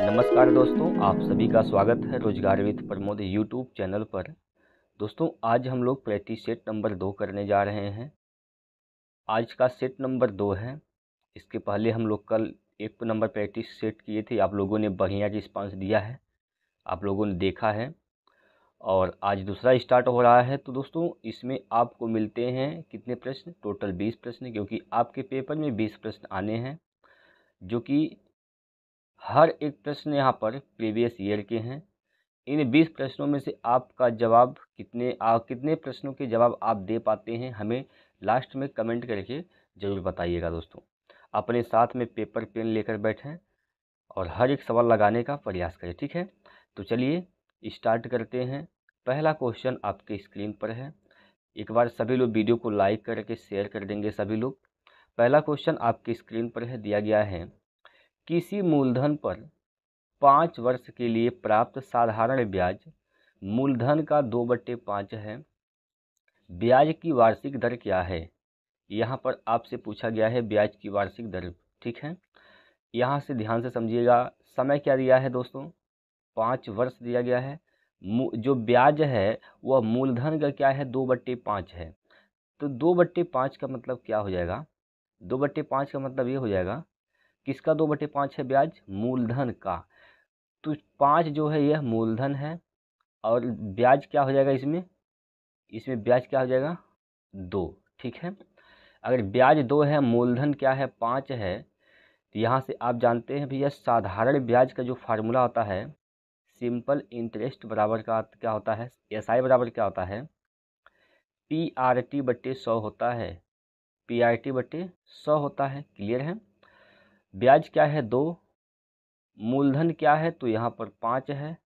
नमस्कार दोस्तों आप सभी का स्वागत है रोजगार विद प्रमोद यूट्यूब चैनल पर दोस्तों आज हम लोग प्रैक्टिस सेट नंबर दो करने जा रहे हैं आज का सेट नंबर दो है इसके पहले हम लोग कल एक नंबर प्रैक्टिस सेट किए थे आप लोगों ने बढ़िया रिस्पांस दिया है आप लोगों ने देखा है और आज दूसरा स्टार्ट हो रहा है तो दोस्तों इसमें आपको मिलते हैं कितने प्रश्न टोटल बीस प्रश्न क्योंकि आपके पेपर में बीस प्रश्न आने हैं जो कि हर एक प्रश्न यहाँ पर प्रीवियस ईयर के हैं इन बीस प्रश्नों में से आपका जवाब कितने आ, कितने प्रश्नों के जवाब आप दे पाते हैं हमें लास्ट में कमेंट करके ज़रूर बताइएगा दोस्तों अपने साथ में पेपर पेन लेकर बैठें और हर एक सवाल लगाने का प्रयास करें ठीक है तो चलिए स्टार्ट करते हैं पहला क्वेश्चन आपके स्क्रीन पर है एक बार सभी लोग वीडियो को लाइक करके शेयर कर देंगे सभी लोग पहला क्वेश्चन आपके स्क्रीन पर है दिया गया है किसी मूलधन पर पाँच वर्ष के लिए प्राप्त साधारण ब्याज मूलधन का दो बट्टे पाँच है ब्याज की वार्षिक दर क्या है यहाँ पर आपसे पूछा गया है ब्याज की वार्षिक दर ठीक है यहाँ से ध्यान से समझिएगा समय क्या दिया है दोस्तों पाँच वर्ष दिया गया है जो ब्याज है वह मूलधन का क्या है दो बट्टे पाँच है तो दो बट्टे पाँच का मतलब क्या हो जाएगा दो बट्टे पाँच का मतलब ये हो जाएगा किसका दो बटे पाँच है ब्याज मूलधन का तो पाँच जो है यह मूलधन है और ब्याज क्या हो जाएगा इसमें इसमें ब्याज क्या हो जाएगा दो ठीक है अगर ब्याज दो है मूलधन क्या है पाँच है तो यहाँ से आप जानते हैं भैया साधारण ब्याज का जो फार्मूला होता है सिंपल इंटरेस्ट बराबर का क्या होता है एस आई बराबर क्या होता है पी आर टी बटे सौ होता है पी आर टी बटे सौ होता है क्लियर है ब्याज क्या है दो मूलधन क्या है तो यहाँ पर पाँच है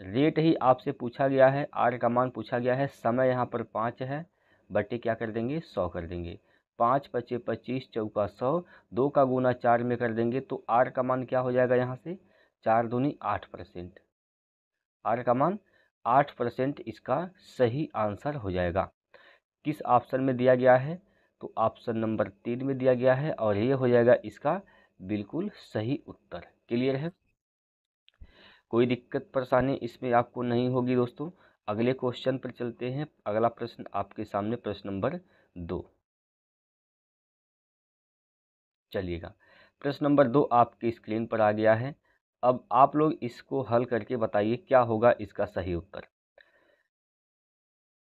रेट ही आपसे पूछा गया है आर का मान पूछा गया है समय यहाँ पर पाँच है बटे क्या कर देंगे सौ कर देंगे पाँच पचे पच्चीस चौका सौ दो का गुना चार में कर देंगे तो आर का मान क्या हो जाएगा यहाँ से चार दूनी आठ परसेंट आर का मान आठ परसेंट इसका सही आंसर हो जाएगा किस ऑप्शन में दिया गया है तो ऑप्शन नंबर तीन में दिया गया है और ये हो जाएगा इसका बिल्कुल सही उत्तर क्लियर है कोई दिक्कत परेशानी इसमें आपको नहीं होगी दोस्तों अगले क्वेश्चन पर चलते हैं अगला प्रश्न आपके सामने प्रश्न नंबर दो चलिएगा प्रश्न नंबर दो आपके स्क्रीन पर आ गया है अब आप लोग इसको हल करके बताइए क्या होगा इसका सही उत्तर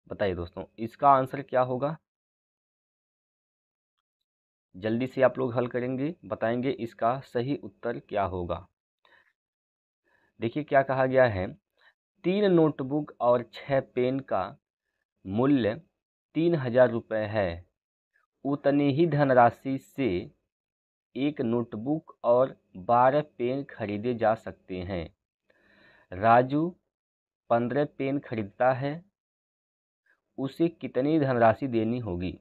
बताइए दोस्तों इसका आंसर क्या होगा जल्दी से आप लोग हल करेंगे बताएंगे इसका सही उत्तर क्या होगा देखिए क्या कहा गया है तीन नोटबुक और छः पेन का मूल्य तीन हजार रुपये है उतनी ही धनराशि से एक नोटबुक और बारह पेन खरीदे जा सकते हैं राजू पंद्रह पेन खरीदता है उसे कितनी धनराशि देनी होगी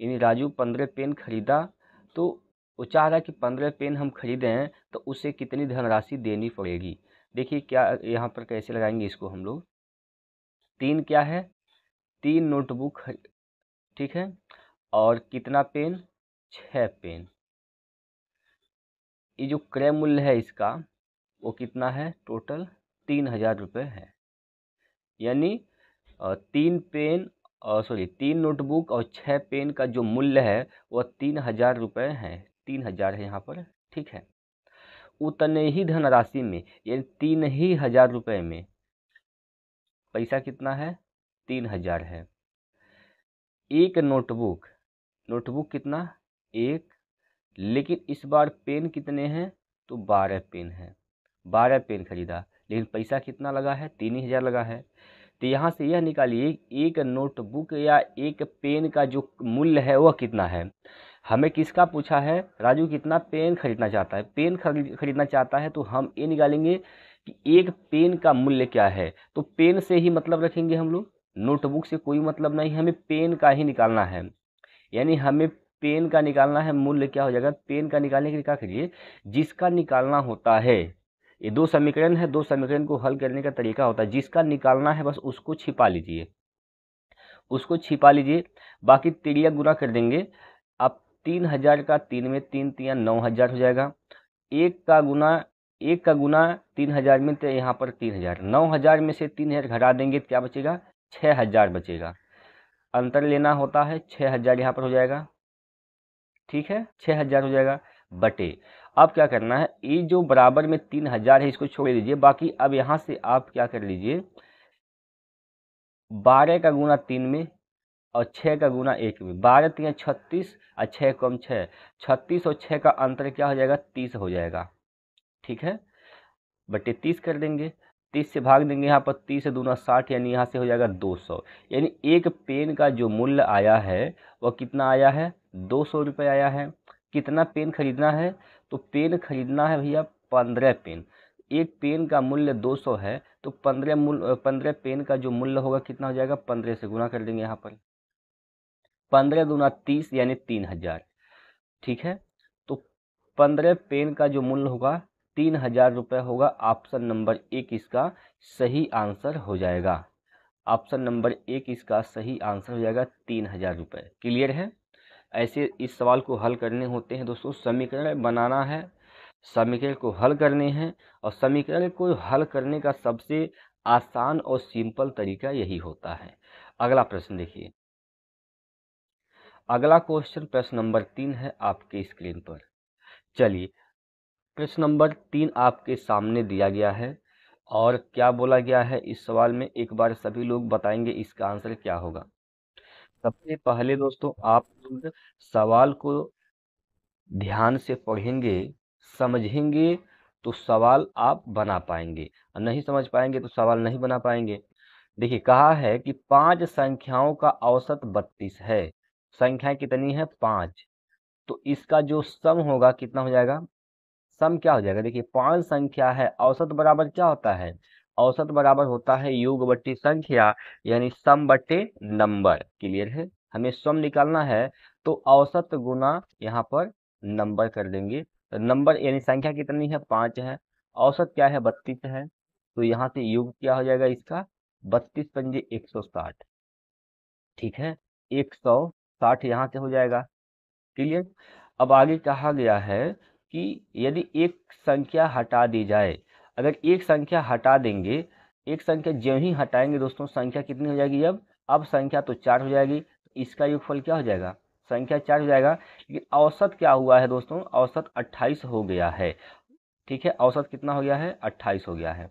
यानी राजू पंद्रह पेन खरीदा तो वो चाह रहा है कि पंद्रह पेन हम खरीदें तो उसे कितनी धनराशि देनी पड़ेगी देखिए क्या यहाँ पर कैसे लगाएंगे इसको हम लोग तीन क्या है तीन नोटबुक ठीक है और कितना पेन छः पेन ये जो क्रय मूल्य है इसका वो कितना है टोटल तीन हजार रुपये है यानी तीन पेन और सॉरी तीन नोटबुक और छः पेन का जो मूल्य है वह तीन हज़ार रुपये है तीन हज़ार है यहाँ पर ठीक है उतने ही धनराशि में यानी तीन ही हज़ार रुपये में पैसा कितना है तीन हज़ार है एक नोटबुक नोटबुक कितना एक लेकिन इस बार पेन कितने हैं तो बारह पेन है बारह पेन खरीदा लेकिन पैसा कितना लगा है तीन ही हज़ार लगा है तो यहाँ से यह निकालिए एक नोटबुक या एक पेन का जो मूल्य है वह कितना है हमें किसका पूछा है राजू कितना पेन खरीदना चाहता है पेन खरीदना चाहता है तो हम ये निकालेंगे कि एक पेन का मूल्य क्या है तो पेन से ही मतलब रखेंगे हम लोग नोटबुक से कोई मतलब नहीं हमें पेन का ही निकालना है यानी हमें पेन का निकालना है मूल्य क्या हो जाएगा पेन का निकालने के लिए क्या करिए जिसका निकालना होता है ये दो समीकरण है दो समीकरण को हल करने का तरीका होता है जिसका निकालना है बस उसको छिपा लीजिए उसको छिपा लीजिए बाकी तिरिया गुना कर देंगे आप तीन हजार का तीन में तीन तिया नौ हजार हो जाएगा एक का गुना एक का गुना तीन हजार में तो यहाँ पर तीन हजार नौ हजार में से तीन हजार घटा देंगे तो क्या बचेगा छः हजार बचेगा अंतर लेना होता है छः हजार यहाँ पर हो जाएगा ठीक है छः हजार हो जाएगा बटे अब क्या करना है ये जो बराबर में तीन हजार है इसको छोड़ दीजिए बाकी अब यहाँ से आप क्या कर लीजिए बारह का गुना तीन में और छः का गुना एक में बारह तीन छत्तीस और छः कम छः छत्तीस और छः का अंतर क्या हो जाएगा तीस हो जाएगा ठीक है बटे तीस कर देंगे तीस से भाग देंगे यहाँ पर तीस दूना साठ यानी यहाँ से हो जाएगा दो सौ यानी एक पेन का जो मूल्य आया है वह कितना आया है दो सौ रुपये आया है कितना पेन खरीदना है तो पेन खरीदना है भैया पंद्रह पेन एक पेन का मूल्य दो सौ है तो पंद्रह मूल पंद्रह पेन का जो मूल्य होगा कितना हो जाएगा पंद्रह से गुना कर देंगे यहाँ पर पंद्रह गुना तीस यानी तीन हजार ठीक है तो पंद्रह पेन का जो मूल्य होगा तीन हजार रुपये होगा ऑप्शन नंबर एक इसका सही आंसर हो जाएगा ऑप्शन नंबर एक इसका सही आंसर हो जाएगा तीन हजार रुपये क्लियर है ऐसे इस सवाल को हल करने होते हैं दोस्तों समीकरण बनाना है समीकरण को हल करने हैं और समीकरण को हल करने का सबसे आसान और सिंपल तरीका यही होता है अगला प्रश्न देखिए अगला क्वेश्चन प्रश्न नंबर तीन है आपके स्क्रीन पर चलिए प्रश्न नंबर तीन आपके सामने दिया गया है और क्या बोला गया है इस सवाल में एक बार सभी लोग बताएंगे इसका आंसर क्या होगा सबसे पहले दोस्तों आप सवाल को ध्यान से पढ़ेंगे समझेंगे तो सवाल आप बना पाएंगे नहीं समझ पाएंगे तो सवाल नहीं बना पाएंगे देखिए कहा है कि पांच संख्याओं का औसत बत्तीस है संख्याएं कितनी है पांच तो इसका जो सम होगा कितना हो जाएगा सम क्या हो जाएगा देखिए पांच संख्या है औसत बराबर क्या होता है औसत बराबर होता है युग बट्टी संख्या यानी सम बट्टे नंबर क्लियर है हमें सम निकालना है तो औसत गुना यहाँ पर नंबर कर देंगे तो नंबर यानी संख्या कितनी है पांच है औसत क्या है बत्तीस है तो यहाँ से युग क्या हो जाएगा इसका बत्तीस पंजे एक सौ साठ ठीक है एक सौ साठ यहाँ से हो जाएगा क्लियर अब आगे कहा गया है कि यदि एक संख्या हटा दी जाए अगर एक संख्या हटा देंगे एक संख्या ज्यों ही हटाएंगे दोस्तों संख्या कितनी हो जाएगी अब अब संख्या तो चार हो जाएगी तो इसका योगफल क्या हो जाएगा संख्या चार हो जाएगा लेकिन औसत क्या हुआ है दोस्तों औसत अट्ठाईस हो गया है ठीक है औसत कितना हो गया है अट्ठाईस हो गया है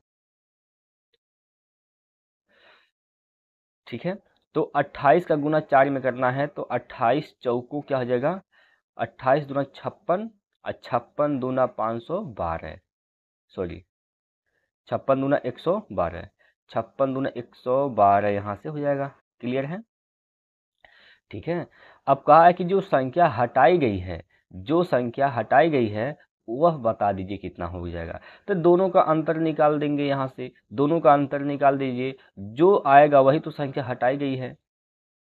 ठीक है तो अट्ठाईस का गुना चार में करना है तो अट्ठाईस चौको क्या हो जाएगा अट्ठाईस दूना छप्पन और छप्पन दूना पाँच सौ बारह सॉरी छप्पन दूना एक सौ बारह छप्पन दूना एक सौ बारह यहाँ से हो जाएगा क्लियर है ठीक है अब कहा है कि जो संख्या हटाई गई है जो संख्या हटाई गई है वह बता दीजिए कितना हो जाएगा तो दोनों का अंतर निकाल देंगे यहाँ से दोनों का अंतर निकाल दीजिए जो आएगा वही तो संख्या हटाई गई है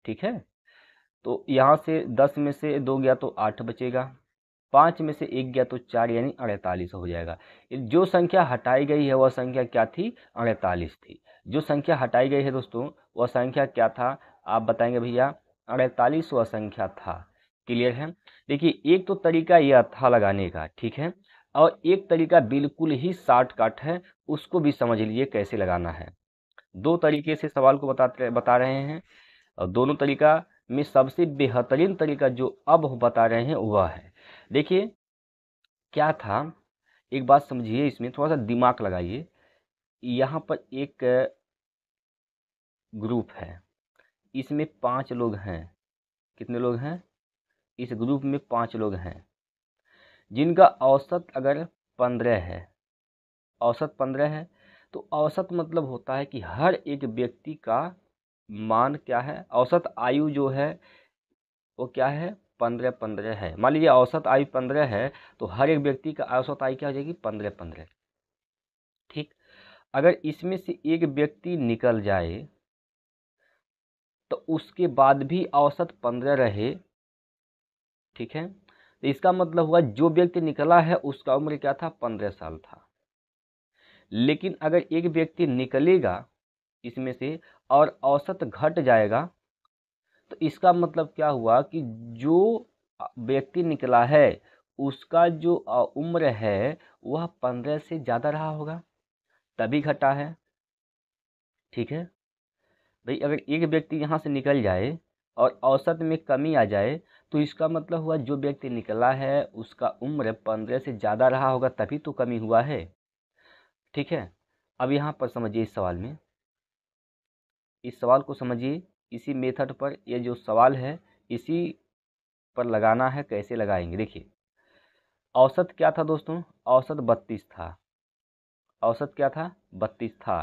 ठीक है तो यहाँ से दस में से दो गया तो आठ बचेगा पाँच में से एक गया तो चार यानी अड़तालीस हो जाएगा जो संख्या हटाई गई है वह संख्या क्या थी अड़तालीस थी जो संख्या हटाई गई है दोस्तों वह संख्या क्या था आप बताएंगे भैया अड़तालीस वह संख्या था क्लियर है देखिए एक तो तरीका यह था लगाने का ठीक है और एक तरीका बिल्कुल ही शार्ट है उसको भी समझ लीजिए कैसे लगाना है दो तरीके से सवाल को बताते बता रहे हैं और दोनों तरीका में सबसे बेहतरीन तरीका जो अब बता रहे हैं वह है देखिए क्या था एक बात समझिए इसमें थोड़ा सा दिमाग लगाइए यहाँ पर एक ग्रुप है इसमें पांच लोग हैं कितने लोग हैं इस ग्रुप में पांच लोग हैं जिनका औसत अगर पंद्रह है औसत पंद्रह है तो औसत मतलब होता है कि हर एक व्यक्ति का मान क्या है औसत आयु जो है वो क्या है पंद्रह पंद्रह है मान लीजिए औसत आयु पंद्रह है तो हर एक व्यक्ति का औसत आयु क्या हो जाएगी पंद्रह पंद्रह ठीक अगर इसमें से एक व्यक्ति निकल जाए तो उसके बाद भी औसत पंद्रह रहे ठीक है तो इसका मतलब हुआ जो व्यक्ति निकला है उसका उम्र क्या था पंद्रह साल था लेकिन अगर एक व्यक्ति निकलेगा इसमें से और औसत घट जाएगा तो इसका मतलब क्या हुआ कि जो व्यक्ति निकला है उसका जो उम्र है वह पंद्रह से ज़्यादा रहा होगा तभी घटा है ठीक है भाई अगर एक व्यक्ति यहाँ से निकल जाए और औसत में कमी आ जाए तो इसका मतलब हुआ जो व्यक्ति निकला है उसका उम्र पंद्रह से ज़्यादा रहा होगा तभी तो कमी हुआ है ठीक है अब यहाँ पर समझिए इस सवाल में इस सवाल को समझिए इसी मेथड पर ये जो सवाल है इसी पर लगाना है कैसे लगाएंगे देखिए औसत क्या था दोस्तों औसत बत्तीस था औसत क्या था बत्तीस था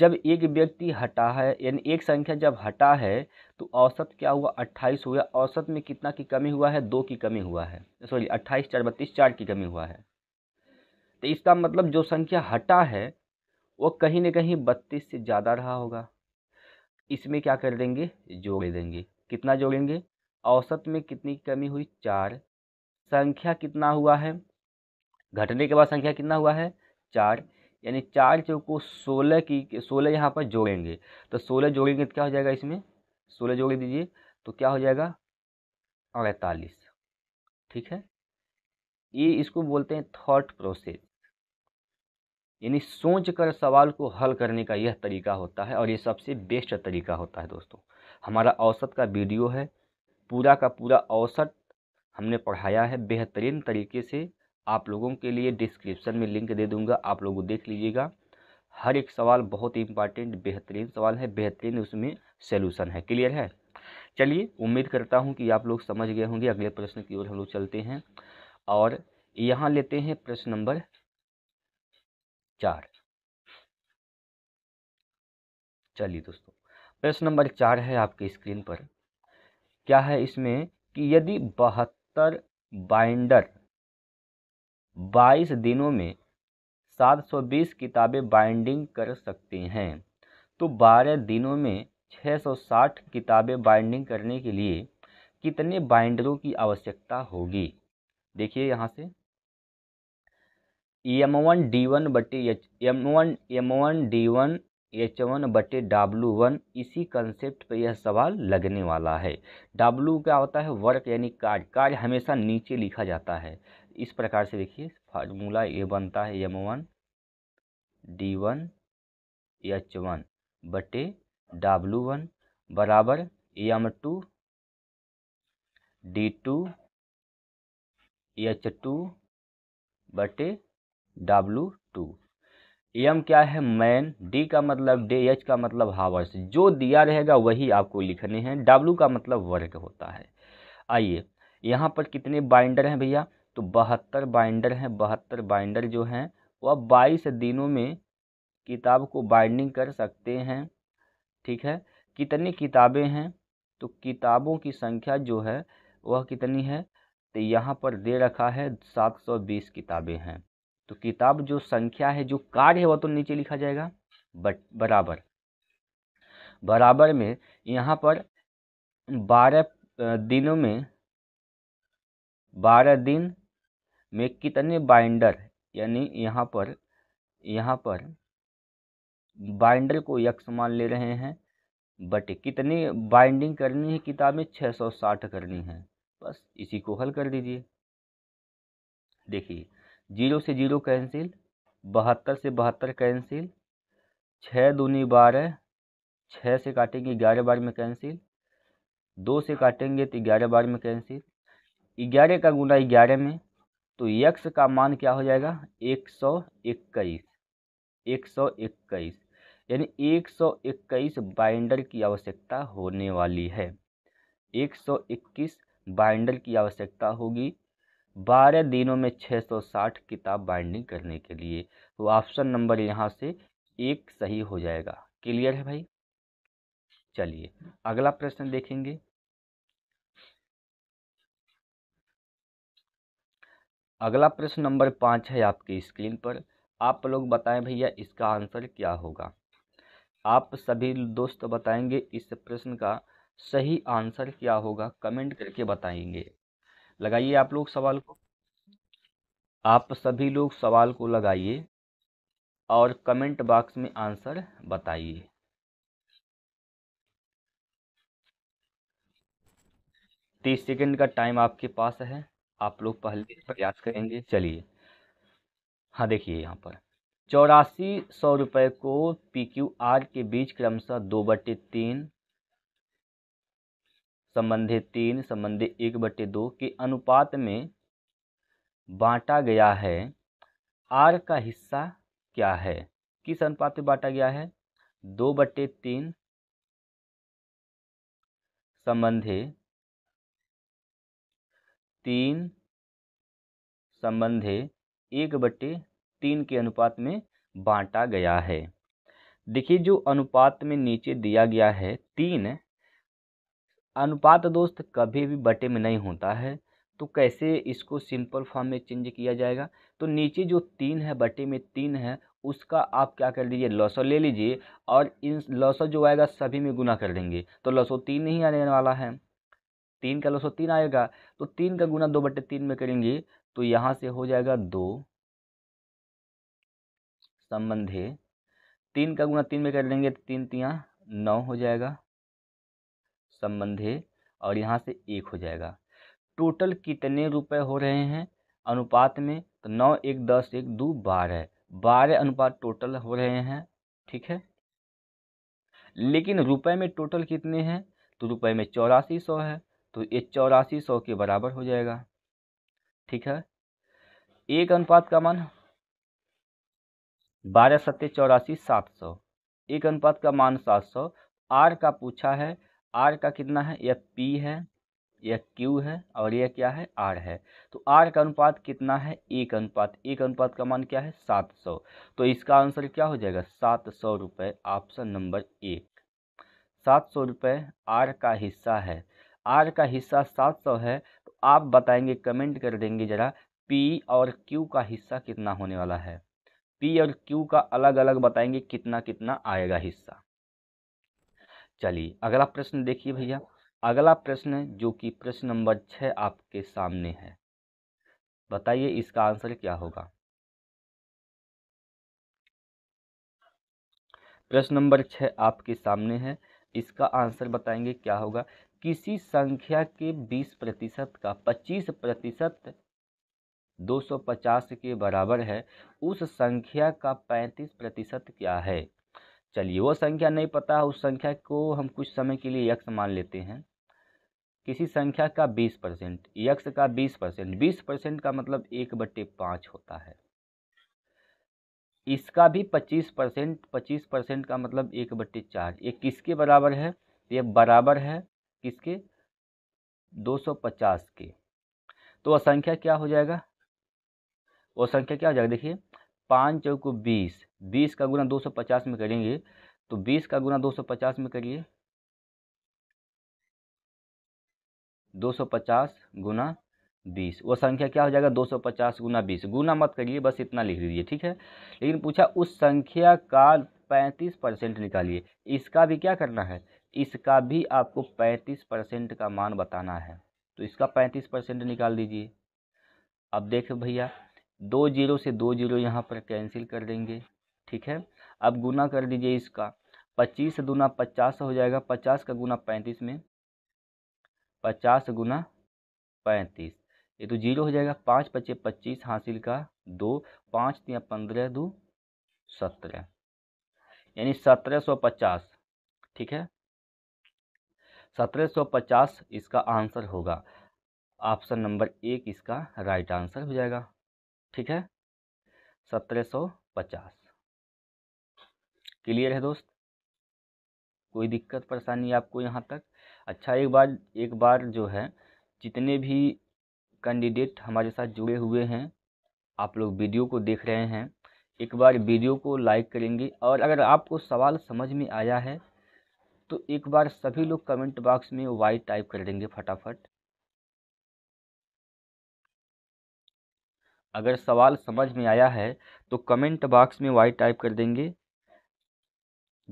जब एक व्यक्ति हटा है यानी एक संख्या जब हटा है तो औसत क्या हुआ अट्ठाईस हुआ औसत में कितना की कमी हुआ है दो की कमी हुआ है सॉरी अट्ठाईस चार बत्तीस चार की कमी हुआ है तो इसका मतलब जो संख्या हटा है वो कहीं ना कहीं बत्तीस से ज़्यादा रहा होगा इसमें क्या कर देंगे जोड़ देंगे कितना जोड़ेंगे औसत में कितनी कमी हुई चार संख्या कितना हुआ है घटने के बाद संख्या कितना हुआ है चार यानी चार चौको सोलह की सोलह यहाँ पर जोड़ेंगे तो सोलह जोड़ेंगे तो क्या हो जाएगा इसमें सोलह जोड़ दीजिए तो क्या हो जाएगा अड़तालीस ठीक है ये इसको बोलते हैं थॉट प्रोसेस यानी सोच कर सवाल को हल करने का यह तरीका होता है और ये सबसे बेस्ट तरीका होता है दोस्तों हमारा औसत का वीडियो है पूरा का पूरा औसत हमने पढ़ाया है बेहतरीन तरीके से आप लोगों के लिए डिस्क्रिप्शन में लिंक दे दूंगा आप लोग देख लीजिएगा हर एक सवाल बहुत ही इंपॉर्टेंट बेहतरीन सवाल है बेहतरीन उसमें सलूशन है क्लियर है चलिए उम्मीद करता हूँ कि आप लोग समझ गए होंगे अगले प्रश्न की ओर हम लोग चलते हैं और यहाँ लेते हैं प्रश्न नंबर चार चलिए दोस्तों प्रश्न नंबर चार है आपके स्क्रीन पर क्या है इसमें कि यदि बहत्तर बाइंडर बाईस दिनों में 720 किताबें बाइंडिंग कर सकते हैं तो 12 दिनों में 660 किताबें बाइंडिंग करने के लिए कितने बाइंडरों की आवश्यकता होगी देखिए यहाँ से एम वन डी वन बटे H M one M one D one H one बटे डब्लू वन इसी कंसेप्ट पे यह सवाल लगने वाला है डब्लू क्या होता है वर्क यानी कार्य कार्य हमेशा नीचे लिखा जाता है इस प्रकार से देखिए फार्मूला ये बनता है M one D one H one बटे डब्लू वन बराबर M two D two H two बटे डब्लू टू एम क्या है मैन डी का मतलब डे एच का मतलब हावर्स जो दिया रहेगा वही आपको लिखने हैं डब्लू का मतलब वर्ग होता है आइए यहाँ पर कितने बाइंडर हैं भैया तो बहत्तर बाइंडर हैं बहत्तर बाइंडर जो हैं वह बाईस दिनों में किताब को बाइंडिंग कर सकते हैं ठीक है कितनी किताबें हैं तो किताबों की संख्या जो है वह कितनी है तो यहाँ पर दे रखा है सात सौ बीस किताबें हैं तो किताब जो संख्या है जो कार्य है वह तो नीचे लिखा जाएगा बट बराबर बराबर में यहाँ पर बारह दिनों में बारह दिन में कितने बाइंडर यानी यहाँ पर यहाँ पर बाइंडर को यक्ष मान ले रहे हैं बट कितनी बाइंडिंग करनी है किताब में छः सौ साठ करनी है बस इसी को हल कर दीजिए देखिए जीरो से जीरो कैंसिल बहत्तर से बहत्तर कैंसिल छः दूनी बारह छः से काटेंगे ग्यारह बार में कैंसिल दो से काटेंगे तो ग्यारह बार में कैंसिल ग्यारह का गुना ग्यारह में तो यक्स का मान क्या हो जाएगा एक सौ इक्कीस एक सौ इक्कीस यानी एक सौ इक्कीस बाइंडर की आवश्यकता होने वाली है एक सौ इक्कीस बाइंडर की आवश्यकता होगी बारह दिनों में छः सौ साठ किताब बाइंडिंग करने के लिए तो ऑप्शन नंबर यहाँ से एक सही हो जाएगा क्लियर है भाई चलिए अगला प्रश्न देखेंगे अगला प्रश्न नंबर पाँच है आपकी स्क्रीन पर आप लोग बताएं भैया इसका आंसर क्या होगा आप सभी दोस्त बताएंगे इस प्रश्न का सही आंसर क्या होगा कमेंट करके बताएंगे लगाइए आप लोग सवाल को आप सभी लोग सवाल को लगाइए और कमेंट बॉक्स में आंसर बताइए तीस सेकंड का टाइम आपके पास है आप लोग पहले प्रयास करेंगे चलिए हाँ देखिए यहाँ पर चौरासी सौ रुपये को पी क्यू आर के बीच क्रमशः दो बटे तीन संबंधे तीन संबंधे एक बटे दो के अनुपात में बांटा गया है आर का हिस्सा क्या है किस अनुपात में बांटा गया है दो बटे तीन संबंधे तीन संबंधे एक बटे तीन के अनुपात में बांटा गया है देखिए जो अनुपात में नीचे दिया गया है तीन अनुपात दोस्त कभी भी बटे में नहीं होता है तो कैसे इसको सिंपल फॉर्म में चेंज किया जाएगा तो नीचे जो तीन है बटे में तीन है उसका आप क्या कर लीजिए लौसो ले लीजिए और इन लौसो जो आएगा सभी में गुना कर देंगे तो लौसो तीन ही आने वाला है तीन का लौसो तीन आएगा तो तीन का गुना दो बटे तीन में करेंगे तो यहाँ से हो जाएगा दो संबंधे तीन का गुना तीन में कर लेंगे तो तीन तिया नौ हो जाएगा है और यहाँ से एक हो जाएगा टोटल कितने रुपए हो रहे हैं अनुपात में तो नौ एक दस एक दो बारह बारह अनुपात टोटल हो रहे हैं ठीक है लेकिन रुपए में टोटल कितने हैं तो रुपए में चौरासी सौ है तो ये चौरासी सौ के बराबर हो जाएगा ठीक है एक अनुपात का मान बारह सत्य चौरासी सात सौ एक अनुपात का मान सात सौ आर का पूछा है आर का कितना है यह पी है यह क्यू है और यह क्या है आर है तो आर का अनुपात कितना है एक अनुपात एक अनुपात का मान क्या है सात सौ तो इसका आंसर क्या हो जाएगा सात सौ रुपये ऑप्शन नंबर एक सात सौ रुपये आर का हिस्सा है आर का हिस्सा सात सौ है तो आप बताएंगे कमेंट कर देंगे ज़रा पी और क्यू का हिस्सा कितना होने वाला है पी और क्यू का अलग अलग बताएंगे कितना कितना आएगा हिस्सा चलिए अगला प्रश्न देखिए भैया अगला प्रश्न जो कि प्रश्न नंबर छः आपके सामने है बताइए इसका आंसर क्या होगा प्रश्न नंबर छः आपके सामने है इसका आंसर बताएंगे क्या होगा किसी संख्या के 20 प्रतिशत का 25 प्रतिशत 250 के बराबर है उस संख्या का 35 प्रतिशत क्या है चलिए वो संख्या नहीं पता उस संख्या को हम कुछ समय के लिए यक्ष मान लेते हैं किसी संख्या का बीस परसेंट यक्ष का बीस परसेंट बीस परसेंट का मतलब एक बट्टे पाँच होता है इसका भी पच्चीस परसेंट पच्चीस परसेंट का मतलब एक बट्टे चार ये किसके बराबर है ये बराबर है किसके दो सौ पचास के तो वह संख्या क्या हो जाएगा वह संख्या क्या हो जाएगा देखिए पाँच चौक बीस बीस का गुना दो सौ पचास में करेंगे तो बीस का गुना दो सौ पचास में करिए दो सौ पचास गुना बीस वो संख्या क्या हो जाएगा दो सौ पचास गुना बीस गुना मत करिए बस इतना लिख दीजिए ठीक है लेकिन पूछा उस संख्या का पैंतीस परसेंट निकालिए इसका भी क्या करना है इसका भी आपको पैंतीस परसेंट का मान बताना है तो इसका पैंतीस परसेंट निकाल दीजिए अब देख भैया दो जीरो से दो जीरो यहाँ पर कैंसिल कर देंगे ठीक है अब गुना कर दीजिए इसका पच्चीस गुना पचास हो जाएगा पचास का गुना पैंतीस में पचास गुना पैंतीस ये तो जीरो हो जाएगा पाँच पच्चीस पच्चीस हासिल का दो पाँच या पंद्रह दो सत्रह यानी सत्रह सौ पचास ठीक है सत्रह सौ पचास इसका आंसर होगा ऑप्शन नंबर एक इसका राइट आंसर हो जाएगा ठीक है सत्रह सौ पचास क्लियर है दोस्त कोई दिक्कत परेशानी आपको यहाँ तक अच्छा एक बार एक बार जो है जितने भी कैंडिडेट हमारे साथ जुड़े हुए हैं आप लोग वीडियो को देख रहे हैं एक बार वीडियो को लाइक करेंगे और अगर आपको सवाल समझ में आया है तो एक बार सभी लोग कमेंट बॉक्स में वाई टाइप कर देंगे फटाफट अगर सवाल समझ में आया है तो कमेंट बॉक्स में वाई टाइप कर देंगे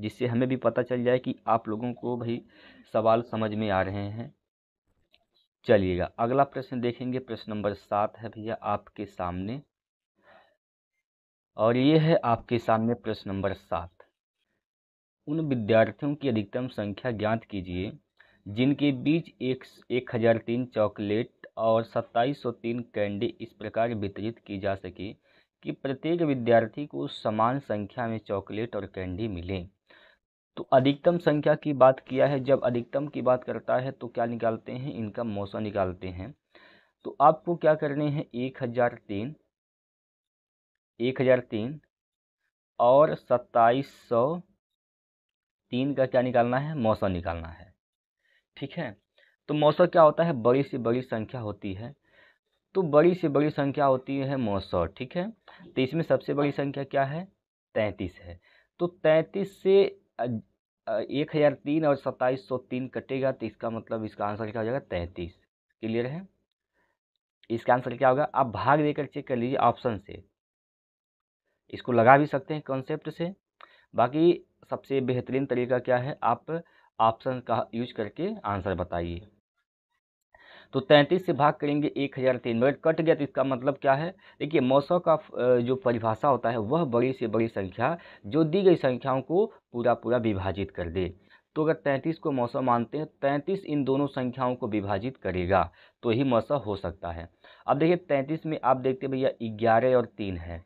जिससे हमें भी पता चल जाए कि आप लोगों को भाई सवाल समझ में आ रहे हैं चलिएगा अगला प्रश्न देखेंगे प्रश्न नंबर सात है भैया आपके सामने और ये है आपके सामने प्रश्न नंबर सात उन विद्यार्थियों की अधिकतम संख्या ज्ञात कीजिए जिनके बीच एक एक हज़ार तीन चॉकलेट और 2703 कैंडी इस प्रकार वितरित की जा सकी कि प्रत्येक विद्यार्थी को समान संख्या में चॉकलेट और कैंडी मिले तो अधिकतम संख्या की बात किया है जब अधिकतम की बात करता है तो क्या निकालते हैं इनका मौसम निकालते हैं तो आपको क्या करने हैं एक हज़ार तीन एक हज़ार तीन और सत्ताईस सौ तीन का क्या निकालना है मौसम निकालना है ठीक है तो मौसर क्या होता है बड़ी से बड़ी संख्या होती है तो बड़ी से बड़ी संख्या होती है मौसर ठीक है तो इसमें सबसे बड़ी संख्या क्या है तैंतीस है तो तैंतीस से एक हज़ार तीन और सत्ताईस सौ तीन कटेगा तो इसका मतलब इसका आंसर क्या हो जाएगा तैंतीस क्लियर है इसका आंसर क्या होगा आप भाग देकर चेक कर लीजिए ऑप्शन से इसको लगा भी सकते हैं कॉन्सेप्ट से बाकी सबसे बेहतरीन तरीका क्या है आप ऑप्शन का यूज करके आंसर बताइए तो तैंतीस से भाग करेंगे एक हज़ार तीन बट कट गया तो इसका मतलब क्या है देखिए मौसम का जो परिभाषा होता है वह बड़ी से बड़ी संख्या जो दी गई संख्याओं को पूरा पूरा विभाजित कर दे तो अगर तैंतीस को मौसम मानते हैं तैंतीस इन दोनों संख्याओं को विभाजित करेगा तो ही मौसम हो सकता है अब देखिए तैंतीस में आप देखते हैं भैया ग्यारह और तीन है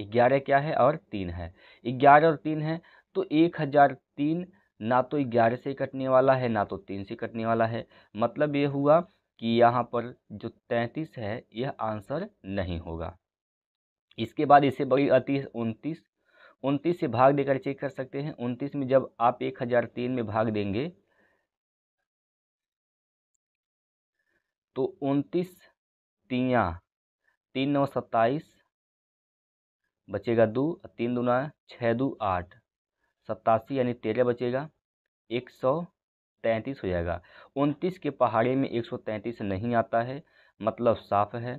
ग्यारह क्या है और तीन है ग्यारह और तीन है तो एक हज़ार तीन ना तो ग्यारह से कटने वाला है ना तो तीन से कटने वाला है मतलब ये हुआ कि यहाँ पर जो तैंतीस है यह आंसर नहीं होगा इसके बाद इसे बड़ी अति उनतीस उनतीस से भाग देकर चेक कर सकते हैं उनतीस में जब आप एक हज़ार तीन में भाग देंगे तो उनतीस तिया तीन नौ सत्ताईस बचेगा दो तीन नौ छः दो आठ सत्तासी यानी तेरह बचेगा एक सौ तैंतीस हो जाएगा उनतीस के पहाड़े में एक सौ तैंतीस नहीं आता है मतलब साफ है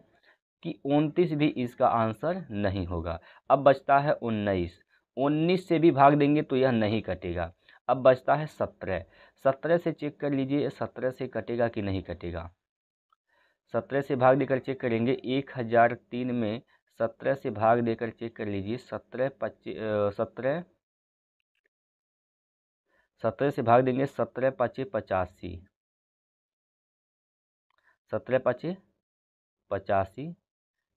कि उनतीस भी इसका आंसर नहीं होगा अब बचता है उन्नीस उन्नीस से भी भाग देंगे तो यह नहीं कटेगा अब बचता है सत्रह सत्रह से चेक कर लीजिए सत्रह से कटेगा कि नहीं कटेगा सत्रह से भाग देकर चेक करेंगे एक हज़ार तीन में सत्रह से भाग देकर चेक कर लीजिए सत्रह पच्चीस सत्रह सत्रह से भाग देंगे सत्रह पचे पचासी सत्रह पचे पचासी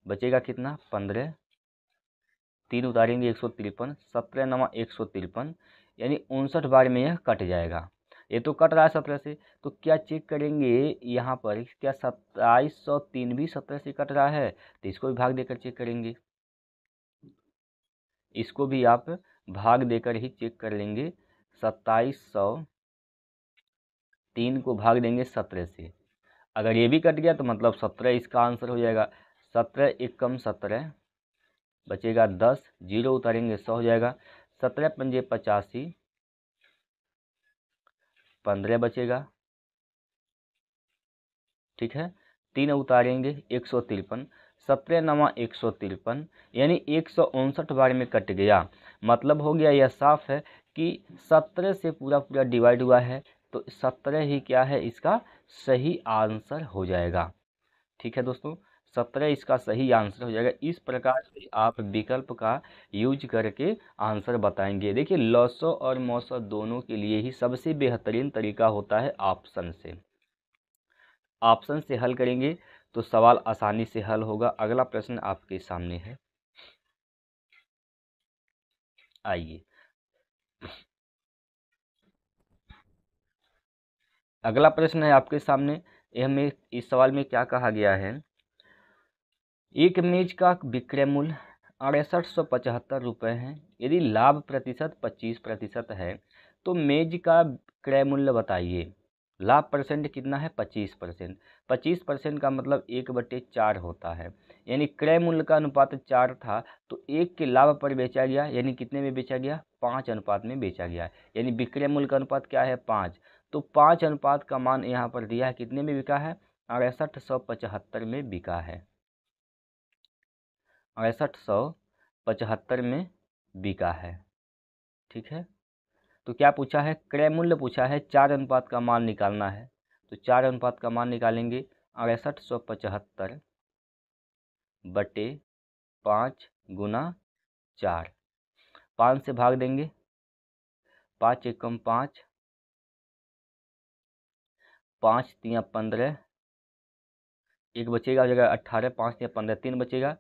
बचेगा कितना पंद्रह तीन उतारेंगे एक सौ तिरपन सत्रह नवा एक सौ तिरपन यानी उनसठ बार में यह कट जाएगा ये तो कट रहा है सत्रह से तो क्या चेक करेंगे यहाँ पर क्या सत्ताईस सौ तीन भी सत्रह से कट रहा है तो इसको भी भाग देकर चेक करेंगे इसको भी आप भाग देकर ही चेक कर लेंगे सत्ताईस सौ तीन को भाग देंगे सत्रह से अगर ये भी कट गया तो मतलब सत्रह इसका आंसर हो जाएगा सत्रह एक कम सत्रह बचेगा दस जीरो उतारेंगे सौ हो जाएगा सत्रह पंजे पचासी पंद्रह बचेगा ठीक है तीन उतारेंगे एक सौ तिरपन सत्रह नवा एक सौ तिरपन यानी एक सौ उनसठ बार में कट गया मतलब हो गया यह साफ है कि सत्रह से पूरा पूरा डिवाइड हुआ है तो सत्रह ही क्या है इसका सही आंसर हो जाएगा ठीक है दोस्तों सत्रह इसका सही आंसर हो जाएगा इस प्रकार से आप विकल्प का यूज करके आंसर बताएंगे देखिए लौसो और मौसो दोनों के लिए ही सबसे बेहतरीन तरीका होता है ऑप्शन से ऑप्शन से हल करेंगे तो सवाल आसानी से हल होगा अगला प्रश्न आपके सामने है आइए अगला प्रश्न है आपके सामने यह इस सवाल में क्या कहा गया है एक मेज का विक्रय मूल्य अड़सठ सौ पचहत्तर रुपये है यदि लाभ प्रतिशत पच्चीस प्रतिशत है तो मेज का क्रय मूल्य बताइए लाभ परसेंट कितना है पच्चीस परसेंट पच्चीस परसेंट का मतलब एक बटे चार होता है यानी क्रय मूल्य का अनुपात चार था तो एक के लाभ पर बेचा गया यानी कितने में बेचा गया पाँच अनुपात में बेचा गया है यानी विक्रय मूल्य का अनुपात क्या है पाँच तो पाँच अनुपात का मान यहाँ पर दिया है कितने में बिका है अड़सठ सौ पचहत्तर में बिका है अड़सठ सौ पचहत्तर में बिका है ठीक है तो क्या पूछा है क्रय मूल्य पूछा है चार अनुपात का मान निकालना है तो चार अनुपात का मान निकालेंगे अड़सठ सौ पचहत्तर बटे पाँच गुना चार पाँच से भाग देंगे पाँच एकम पाँच पाँच तिया पंद्रह एक बचेगा जगह अट्ठारह पाँच तिया पंद्रह तीन बचेगा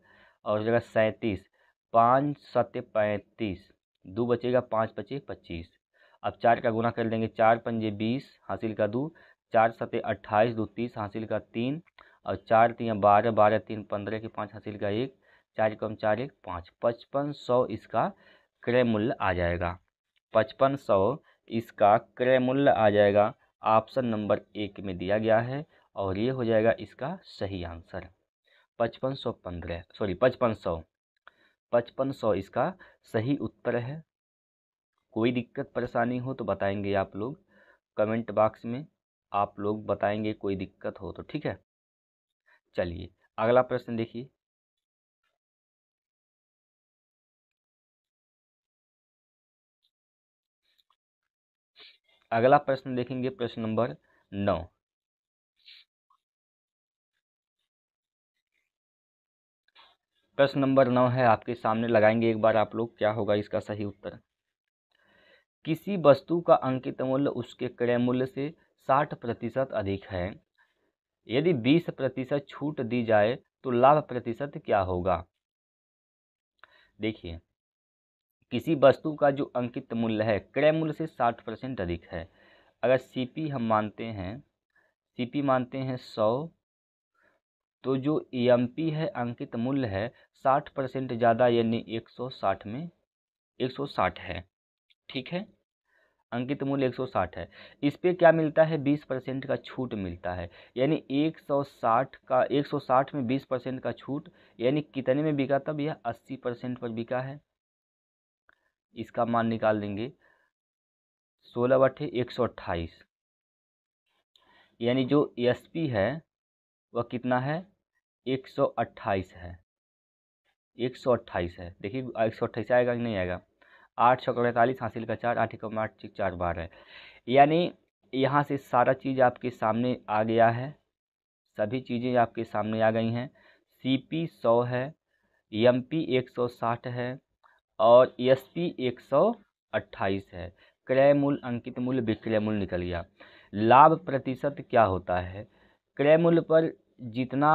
और जगह सैंतीस पाँच सत्य पैंतीस दो बचेगा पाँच पचे पच्चीस अब चार का गुना कर लेंगे चार पंजे बीस हासिल का दो चार सत्य अट्ठाईस दो तीस हासिल का तीन और चार तीन बारह बारह तीन पंद्रह के पाँच हासिल का एक चार कम चार एक पाँच पचपन सौ इसका क्रय मूल्य आ जाएगा पचपन सौ इसका क्रय मूल्य आ जाएगा ऑप्शन नंबर एक में दिया गया है और ये हो जाएगा इसका सही आंसर पचपन सौ पंद्रह सॉरी पचपन सौ पचपन सौ इसका सही उत्तर है कोई दिक्कत परेशानी हो तो बताएंगे आप लोग कमेंट बॉक्स में आप लोग बताएंगे कोई दिक्कत हो तो ठीक है चलिए अगला प्रश्न देखिए अगला प्रश्न देखेंगे प्रश्न नंबर नौ प्रश्न नंबर नौ है आपके सामने लगाएंगे एक बार आप लोग क्या होगा इसका सही उत्तर किसी वस्तु का अंकित मूल्य उसके क्रय मूल्य से साठ प्रतिशत अधिक है यदि बीस प्रतिशत छूट दी जाए तो लाभ प्रतिशत क्या होगा देखिए किसी वस्तु का जो अंकित मूल्य है क्रय मूल्य से साठ परसेंट अधिक है अगर सीपी हम मानते हैं सीपी मानते हैं सौ तो जो ईएमपी e है अंकित मूल्य है साठ परसेंट ज़्यादा यानी एक सौ साठ में एक सौ साठ है ठीक है अंकित मूल्य एक सौ साठ है इस पर क्या मिलता है बीस परसेंट का छूट मिलता है यानी एक सौ साठ का एक सौ साठ में बीस परसेंट का छूट यानी कितने में बिका तब यह अस्सी परसेंट पर बिका है इसका मान निकाल देंगे सोलह बटे एक सौ अट्ठाईस यानी जो एस पी है वह कितना है एक सौ अट्ठाईस है एक सौ अट्ठाईस है देखिए एक सौ अट्ठाईस आएगा कि नहीं आएगा आठ सौ अड़तालीस हासिल का चार आठ एकम आठ चार बार है यानी यहाँ से सारा चीज़ आपके सामने आ गया है सभी चीज़ें आपके सामने आ गई हैं सी पी सौ है एम पी एक सौ साठ है और एस पी एक सौ अट्ठाईस है क्रय मूल्य अंकित मूल्य विक्रय मूल्य निकल गया लाभ प्रतिशत क्या होता है क्रय मूल्य पर जितना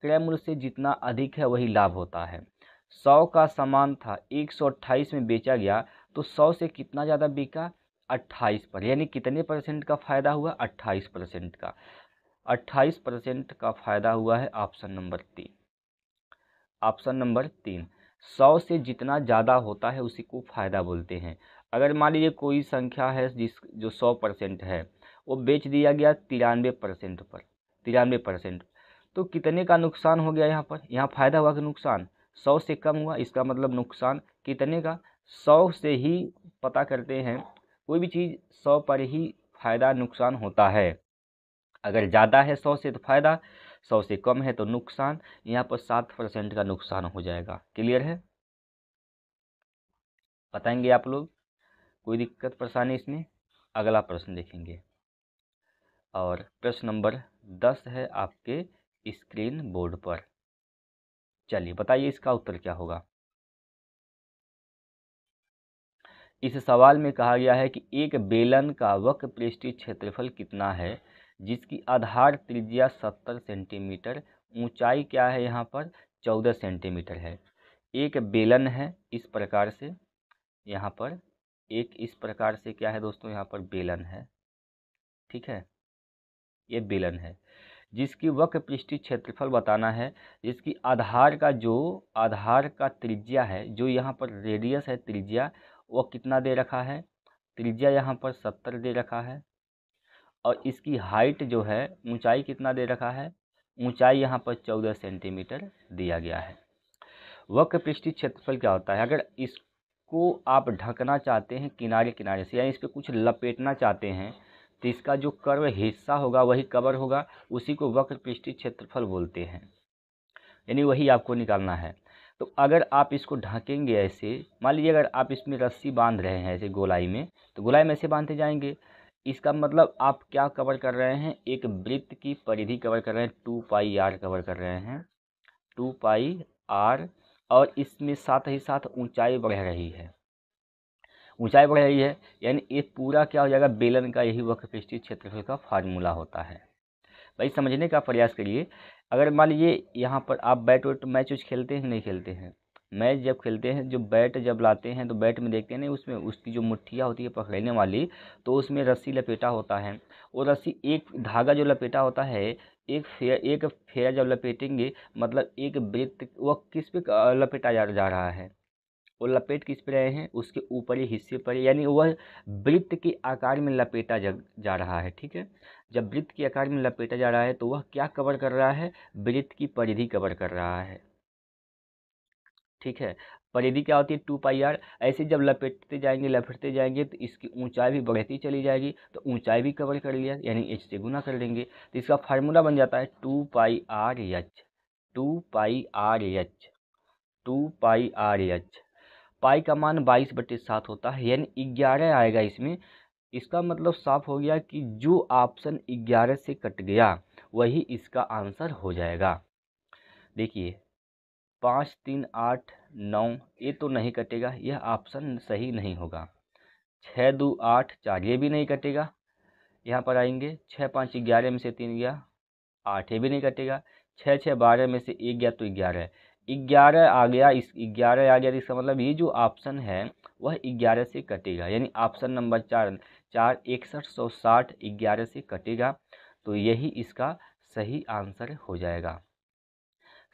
क्रय मूल्य से जितना अधिक है वही लाभ होता है सौ का सामान था एक सौ अट्ठाईस में बेचा गया तो सौ से कितना ज़्यादा बिका अट्ठाईस पर यानी कितने परसेंट का फ़ायदा हुआ अट्ठाईस परसेंट का अट्ठाईस परसेंट का फ़ायदा हुआ है ऑप्शन नंबर तीन ऑप्शन नंबर तीन सौ से जितना ज़्यादा होता है उसी को फ़ायदा बोलते हैं अगर मान लीजिए कोई संख्या है जिस जो सौ परसेंट है वो बेच दिया गया तिरानवे परसेंट पर तिरानवे परसेंट तो कितने का नुकसान हो गया यहाँ पर यहाँ फ़ायदा हुआ कि नुकसान सौ से कम हुआ इसका मतलब नुकसान कितने का सौ से ही पता करते हैं कोई भी चीज़ सौ पर ही फ़ायदा नुकसान होता है अगर ज़्यादा है सौ से तो फ़ायदा सौ से कम है तो नुकसान यहाँ पर सात परसेंट का नुकसान हो जाएगा क्लियर है बताएंगे आप लोग कोई दिक्कत परेशानी इसमें अगला प्रश्न देखेंगे और प्रश्न नंबर दस है आपके स्क्रीन बोर्ड पर चलिए बताइए इसका उत्तर क्या होगा इस सवाल में कहा गया है कि एक बेलन का वक्र पृष्ठीय क्षेत्रफल कितना है जिसकी आधार त्रिज्या सत्तर सेंटीमीटर ऊंचाई क्या है यहाँ पर चौदह सेंटीमीटर है एक बेलन है इस प्रकार से यहाँ पर एक इस प्रकार से क्या है दोस्तों यहाँ पर बेलन है ठीक है ये बेलन है जिसकी वक्र पृष्ठ क्षेत्रफल बताना है जिसकी आधार का जो आधार का त्रिज्या है जो यहाँ पर रेडियस है त्रिज्या वह कितना दे रखा है त्रिज्या यहाँ पर सत्तर दे रखा है और इसकी हाइट जो है ऊंचाई कितना दे रखा है ऊंचाई यहाँ पर चौदह सेंटीमीटर दिया गया है वक्र पृष्ठी क्षेत्रफल क्या होता है अगर इसको आप ढकना चाहते हैं किनारे किनारे से यानी इस पर कुछ लपेटना चाहते हैं तो इसका जो कर्व हिस्सा होगा वही कवर होगा उसी को वक्र पृष्ठी क्षेत्रफल बोलते हैं यानी वही आपको निकालना है तो अगर आप इसको ढकेंगे ऐसे मान लीजिए अगर आप इसमें रस्सी बांध रहे हैं ऐसे गोलाई में तो गोलाई में ऐसे बांधते जाएंगे इसका मतलब आप क्या कवर कर रहे हैं एक वृत्त की परिधि कवर कर रहे हैं टू पाई आर कवर कर रहे हैं टू पाई आर और इसमें साथ ही साथ ऊंचाई बढ़ रही है ऊंचाई बढ़ रही है यानी ये पूरा क्या हो जाएगा बेलन का यही वक्र क्षेत्रफल का फार्मूला होता है भाई समझने का प्रयास करिए अगर मान लीजिए यहाँ पर आप बैट वैट मैच वैच खेलते हैं नहीं खेलते हैं मैच जब खेलते हैं जो बैट जब लाते हैं तो बैट में देखते हैं ना उसमें उसकी जो मुठ्ठियाँ होती है पकड़ने वाली तो उसमें रस्सी लपेटा होता है वो रस्सी एक धागा जो लपेटा होता है एक फेरा एक फेरा जब लपेटेंगे मतलब एक वृत्त वह किस पे लपेटा जा, जा रहा है वो लपेट किस पे रहे हैं उसके ऊपरी हिस्से पर यानी वह वृत्त के आकार में लपेटा जा, जा रहा है ठीक है जब वृत्त के आकार में लपेटा जा रहा है तो वह क्या कवर कर रहा है वृत्त की परिधि कवर कर रहा है ठीक है पर यदि क्या होती है टू पाई आर ऐसे जब लपेटते जाएंगे लपेटते जाएंगे तो इसकी ऊंचाई भी बढ़ती चली जाएगी तो ऊंचाई भी कवर कर लिया यानी एच से गुना कर लेंगे तो इसका फार्मूला बन जाता है two pi R H two pi R H two pi R H pi का मान बाईस बटे सात होता है यानी ग्यारह आएगा इसमें इसका मतलब साफ हो गया कि जो ऑप्शन ग्यारह से कट गया वही इसका आंसर हो जाएगा देखिए पाँच तीन आठ नौ ये तो नहीं कटेगा यह ऑप्शन सही नहीं होगा छः दो आठ चार ये भी नहीं कटेगा यहाँ पर आएंगे छः पाँच ग्यारह में से तीन गया आठ ये भी नहीं कटेगा छः छः बारह में से एक गया तो ग्यारह ग्यारह आ गया इस ग्यारह आ गया इसका मतलब ये जो ऑप्शन है वह ग्यारह से कटेगा यानी ऑप्शन नंबर चार चार इकसठ सौ साठ ग्यारह से कटेगा तो यही इसका सही आंसर हो जाएगा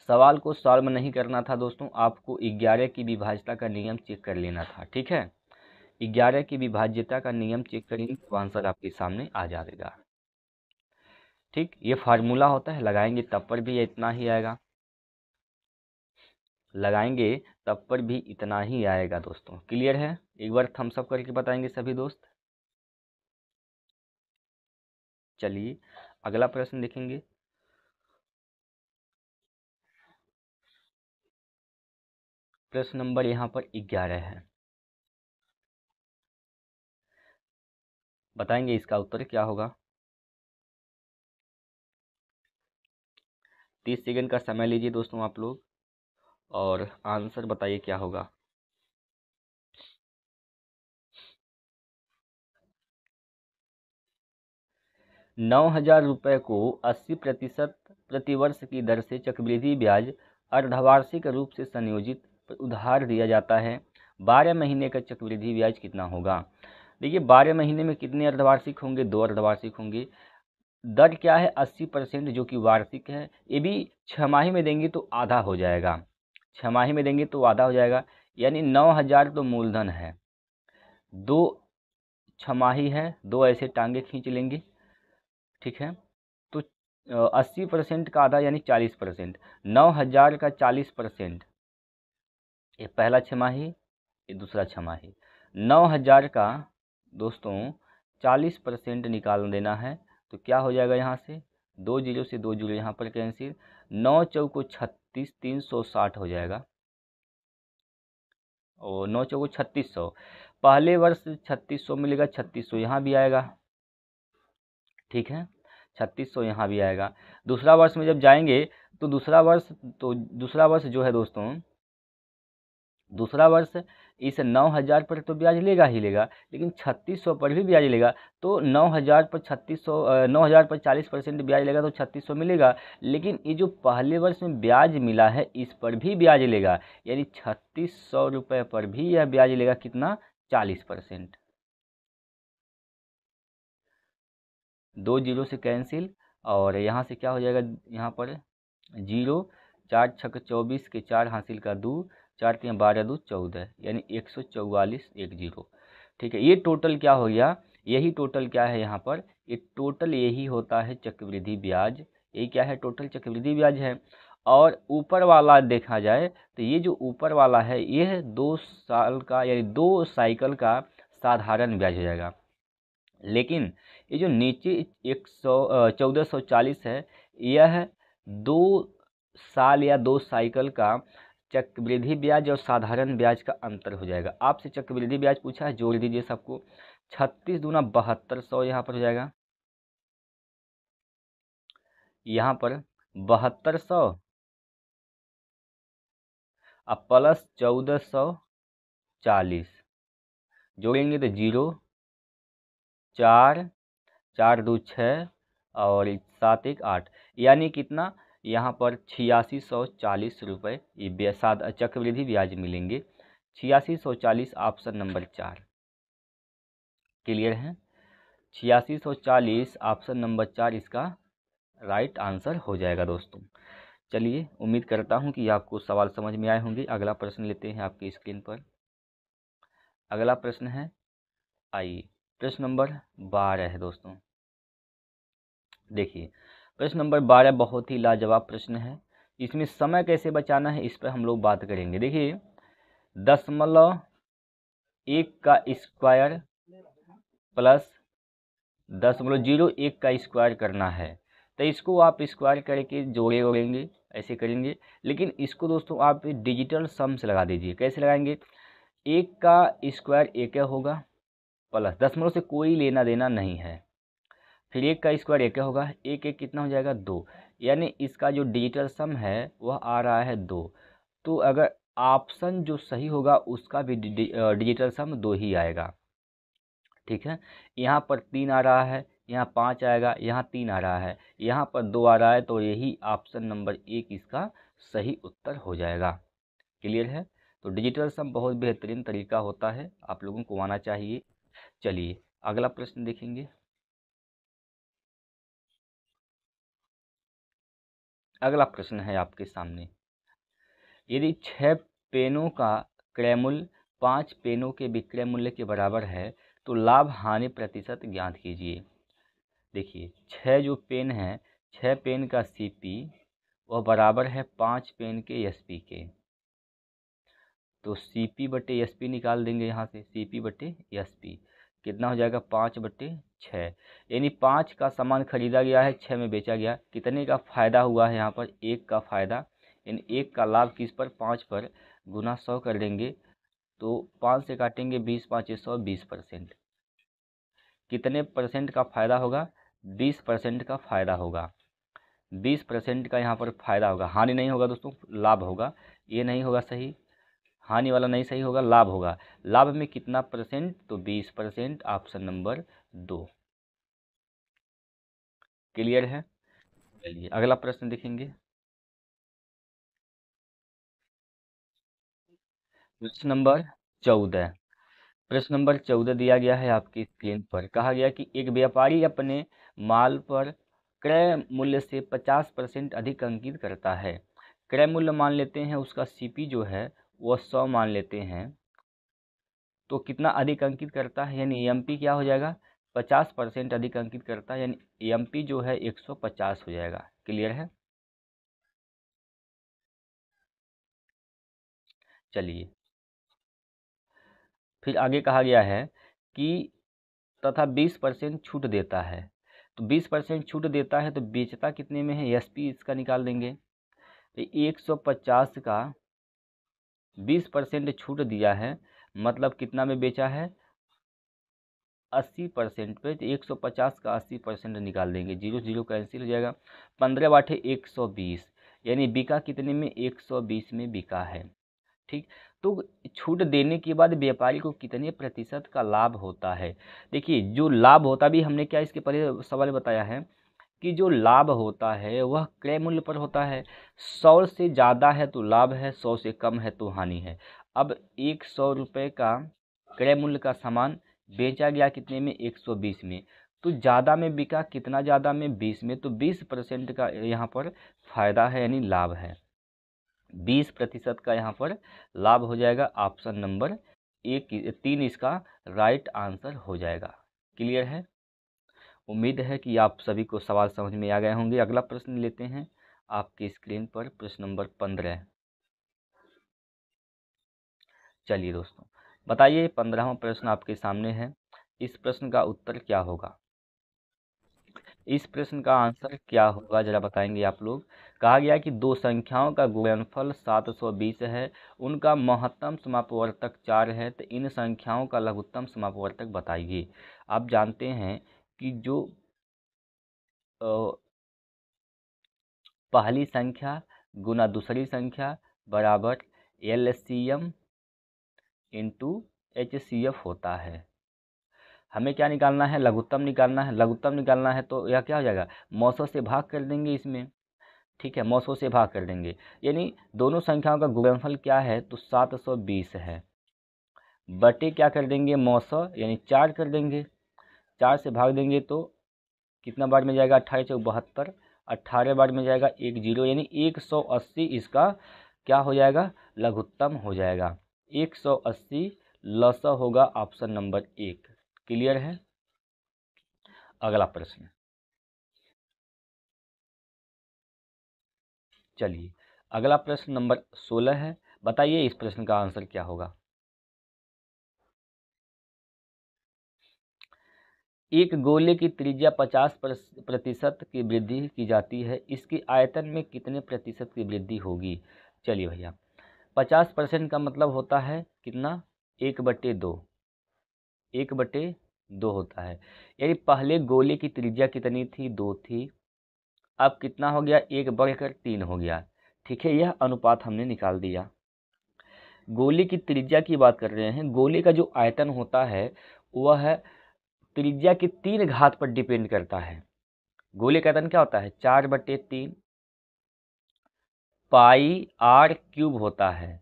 सवाल को सॉल्व नहीं करना था दोस्तों आपको ग्यारह की विभाज्यता का नियम चेक कर लेना था ठीक है ग्यारह की विभाज्यता का नियम चेक करेंगे तो आंसर आपके सामने आ जाएगा ठीक ये फार्मूला होता है लगाएंगे तब पर भी इतना ही आएगा लगाएंगे तब पर भी इतना ही आएगा दोस्तों क्लियर है एक बार थम्सअप करके बताएंगे सभी दोस्त चलिए अगला प्रश्न देखेंगे प्रश्न नंबर यहाँ पर ग्यारह है बताएंगे इसका उत्तर क्या होगा तीस सेकंड का समय लीजिए दोस्तों आप लोग और आंसर बताइए क्या होगा नौ हजार रुपये को अस्सी प्रतिशत प्रतिवर्ष की दर से चक्रवृद्धि ब्याज अर्धवार्षिक रूप से संयोजित पर उधार दिया जाता है बारह महीने का चक्रवृद्धि ब्याज कितना होगा देखिए बारह महीने में कितने अर्धवार्षिक होंगे दो अर्धवार्षिक होंगे दर क्या है अस्सी परसेंट जो कि वार्षिक है ये भी छमाही में देंगे तो आधा हो जाएगा छमाही में देंगे तो आधा हो जाएगा यानी नौ हज़ार तो मूलधन है दो छमाही है दो ऐसे टांगे खींच लेंगे ठीक है तो अस्सी परसेंट का आधा यानी चालीस परसेंट नौ हज़ार का चालीस परसेंट ये पहला छमाही ये दूसरा छमाही नौ हज़ार का दोस्तों चालीस परसेंट निकाल देना है तो क्या हो जाएगा यहाँ से दो जीरो से दो जीरो यहाँ पर कैंसिल नौ चौ को छत्तीस तीन सौ साठ हो जाएगा और नौ चौ को छत्तीस सौ पहले वर्ष छत्तीस सौ मिलेगा छत्तीस सौ यहाँ भी आएगा ठीक है छत्तीस सौ यहाँ भी आएगा दूसरा वर्ष में जब जाएंगे तो दूसरा वर्ष तो दूसरा वर्ष जो है दोस्तों दूसरा वर्ष इस नौ हज़ार पर तो ब्याज लेगा ही लेगा लेकिन छत्तीस सौ पर भी ब्याज लेगा तो नौ हज़ार पर छत्तीस सौ नौ हज़ार पर चालीस परसेंट ब्याज लेगा तो छत्तीस सौ मिलेगा लेकिन ये जो पहले वर्ष में ब्याज मिला है इस पर भी ब्याज लेगा यानी छत्तीस सौ रुपये पर भी यह ब्याज लेगा कितना चालीस परसेंट दो जीरो से कैंसिल और यहाँ से क्या हो जाएगा यहाँ पर जीरो चार छक चौबीस के चार हासिल का दो चार तीन बारह दो चौदह यानी एक सौ चौवालीस एक जीरो ठीक है ये टोटल क्या हो गया यही टोटल क्या है यहाँ पर ये टोटल यही होता है चक्रवृद्धि ब्याज यही क्या है टोटल चक्रवृद्धि ब्याज है और ऊपर वाला देखा जाए तो ये जो ऊपर वाला है यह दो साल का यानी दो साइकिल का साधारण ब्याज हो जाएगा लेकिन ये जो नीचे एक सौ चौदह सौ चालीस है यह दो साल या दो साइकिल का चक्रवृद्धि ब्याज और साधारण ब्याज का अंतर हो जाएगा आपसे चक्रवृद्धि ब्याज पूछा है जोड़ दीजिए सबको छत्तीस दूना बहत्तर सौ यहाँ पर हो जाएगा यहाँ पर बहत्तर सौ अब प्लस चौदह सौ चालीस जोड़ेंगे तो जीरो चार चार दो छः और सात एक आठ यानी कितना यहाँ पर छियासी सौ चालीस रुपये ये चक्रवृद्धि ब्याज मिलेंगे छियासी सौ चालीस ऑप्शन नंबर चार क्लियर है छियासी सौ चालीस ऑप्शन नंबर चार इसका राइट आंसर हो जाएगा दोस्तों चलिए उम्मीद करता हूँ कि आपको सवाल समझ में आए होंगे अगला प्रश्न लेते हैं आपकी स्क्रीन पर अगला प्रश्न है आइए प्रश्न नंबर बारह है दोस्तों देखिए प्रश्न नंबर बारह बहुत ही लाजवाब प्रश्न है इसमें समय कैसे बचाना है इस पर हम लोग बात करेंगे देखिए दशमलव एक का स्क्वायर प्लस दशमलव जीरो एक का स्क्वायर करना है तो इसको आप स्क्वायर करके जोड़े ओड़ेंगे ऐसे करेंगे लेकिन इसको दोस्तों आप डिजिटल सम से लगा दीजिए कैसे लगाएंगे एक का स्क्वायर एक होगा प्लस दशमलव से कोई लेना देना नहीं है फिर एक का स्क्वायर एक होगा एक एक कितना हो जाएगा दो यानी इसका जो डिजिटल सम है वह आ रहा है दो तो अगर ऑप्शन जो सही होगा उसका भी डिजिटल सम दो ही आएगा ठीक है यहाँ पर तीन आ रहा है यहाँ पाँच आएगा यहाँ तीन आ रहा है यहाँ पर दो आ रहा है तो यही ऑप्शन नंबर एक इसका सही उत्तर हो जाएगा क्लियर है तो डिजिटल सम बहुत बेहतरीन तरीका होता है आप लोगों को आना चाहिए चलिए अगला प्रश्न देखेंगे अगला प्रश्न है आपके सामने यदि छः पेनों का क्रय मूल्य पाँच पेनों के विक्रय मूल्य के बराबर है तो लाभ हानि प्रतिशत ज्ञात कीजिए देखिए छः जो पेन है छः पेन का सीपी वह बराबर है पाँच पेन के एसपी के तो सीपी बटे एसपी निकाल देंगे यहाँ से सीपी बटे एसपी कितना हो जाएगा पाँच बट्टे छः यानी पाँच का सामान खरीदा गया है छः में बेचा गया कितने का फ़ायदा हुआ है यहाँ पर एक का फ़ायदा यानी एक का लाभ किस पर पाँच पर गुना सौ कर देंगे तो पाँच से काटेंगे बीस पाँच सौ बीस परसेंट कितने परसेंट का फ़ायदा होगा बीस परसेंट का फ़ायदा होगा बीस परसेंट का यहाँ पर फ़ायदा होगा हानि नहीं होगा दोस्तों लाभ होगा ये नहीं होगा सही हानि वाला नहीं सही होगा लाभ होगा लाभ में कितना परसेंट तो बीस परसेंट ऑप्शन नंबर दो क्लियर है चलिए अगला प्रश्न देखेंगे प्रश्न नंबर चौदह प्रश्न नंबर चौदह दिया गया है आपकी स्क्रीन पर कहा गया कि एक व्यापारी अपने माल पर क्रय मूल्य से पचास परसेंट अधिक अंकित करता है क्रय मूल्य मान लेते हैं उसका सीपी जो है वो सौ मान लेते हैं तो कितना अधिक अंकित करता है यानी एम क्या हो जाएगा पचास परसेंट अधिक अंकित करता है यानी एम जो है एक सौ पचास हो जाएगा क्लियर है चलिए फिर आगे कहा गया है कि तथा बीस परसेंट छूट देता है तो बीस परसेंट छूट देता है तो बेचता कितने में है एस पी इसका निकाल देंगे तो एक सौ पचास का बीस परसेंट छूट दिया है मतलब कितना में बेचा है अस्सी परसेंट पे तो एक सौ पचास का अस्सी परसेंट निकाल देंगे जीरो जीरो कैंसिल हो जाएगा पंद्रह बाटे एक सौ बीस यानी बिका कितने में एक सौ बीस में बिका है ठीक तो छूट देने के बाद व्यापारी को कितने प्रतिशत का लाभ होता है देखिए जो लाभ होता भी हमने क्या इसके पहले सवाल बताया है कि जो लाभ होता है वह क्रय मूल्य पर होता है सौ से ज़्यादा है तो लाभ है सौ से कम है तो हानि है अब एक सौ रुपये का क्रय मूल्य का सामान बेचा गया कितने में एक सौ बीस में तो ज़्यादा में बिका कितना ज़्यादा में बीस में तो बीस परसेंट का यहाँ पर फायदा है यानी लाभ है बीस प्रतिशत का यहाँ पर लाभ हो जाएगा ऑप्शन नंबर एक तीन इसका राइट आंसर हो जाएगा क्लियर है उम्मीद है कि आप सभी को सवाल समझ में आ गए होंगे अगला प्रश्न लेते हैं आपकी स्क्रीन पर प्रश्न नंबर पंद्रह चलिए दोस्तों बताइए पंद्रहवा प्रश्न आपके सामने है इस प्रश्न का उत्तर क्या होगा इस प्रश्न का आंसर क्या होगा जरा बताएंगे आप लोग कहा गया कि दो संख्याओं का गुणनफल 720 है उनका महत्तम समापवर्तक चार है तो इन संख्याओं का लघुत्तम समापवर्तक बताइए आप जानते हैं कि जो पहली संख्या गुना दूसरी संख्या बराबर L C M into H C F होता है हमें क्या निकालना है लघुत्तम निकालना है लघुत्तम निकालना है तो यह क्या हो जाएगा मौसों से भाग कर देंगे इसमें ठीक है मौसों से भाग कर देंगे यानी दोनों संख्याओं का गुणनफल क्या है तो सात सौ बीस है बटे क्या कर देंगे मौसौ यानी चार कर देंगे चार से भाग देंगे तो कितना बार में जाएगा अट्ठाईस चौक बहत्तर अट्ठारह बार में जाएगा एक जीरो यानी एक सौ अस्सी इसका क्या हो जाएगा लघुत्तम हो जाएगा एक सौ अस्सी लस होगा ऑप्शन नंबर एक क्लियर है अगला प्रश्न चलिए अगला प्रश्न नंबर सोलह है बताइए इस प्रश्न का आंसर क्या होगा एक गोले की त्रिज्या पचास प्रतिशत की वृद्धि की जाती है इसकी आयतन में कितने प्रतिशत की वृद्धि होगी चलिए भैया पचास परसेंट का मतलब होता है कितना एक बटे दो एक बटे दो होता है यानी पहले गोले की त्रिज्या कितनी थी दो थी अब कितना हो गया एक बढ़कर तीन हो गया ठीक है यह अनुपात हमने निकाल दिया गोले की त्रिज्या की बात कर रहे हैं गोले का जो आयतन होता है वह है त्रिज्या के तीन घात पर डिपेंड करता है गोले का तन क्या होता है चार बटे तीन पाई आर क्यूब होता है